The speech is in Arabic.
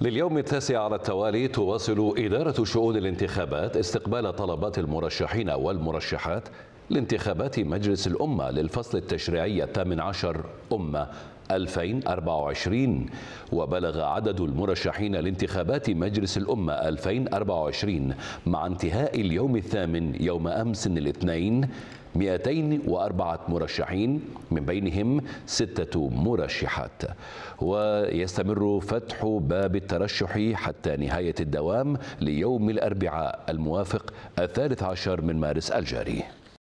لليوم التاسع على التوالي تواصل إدارة شؤون الانتخابات استقبال طلبات المرشحين والمرشحات لانتخابات مجلس الأمة للفصل التشريعي الثامن عشر أمة 2024 وبلغ عدد المرشحين لانتخابات مجلس الأمة 2024 مع انتهاء اليوم الثامن يوم أمس الاثنين 204 مرشحين من بينهم ستة مرشحات ويستمر فتح باب الترشح حتى نهاية الدوام ليوم الأربعاء الموافق الثالث عشر من مارس الجاري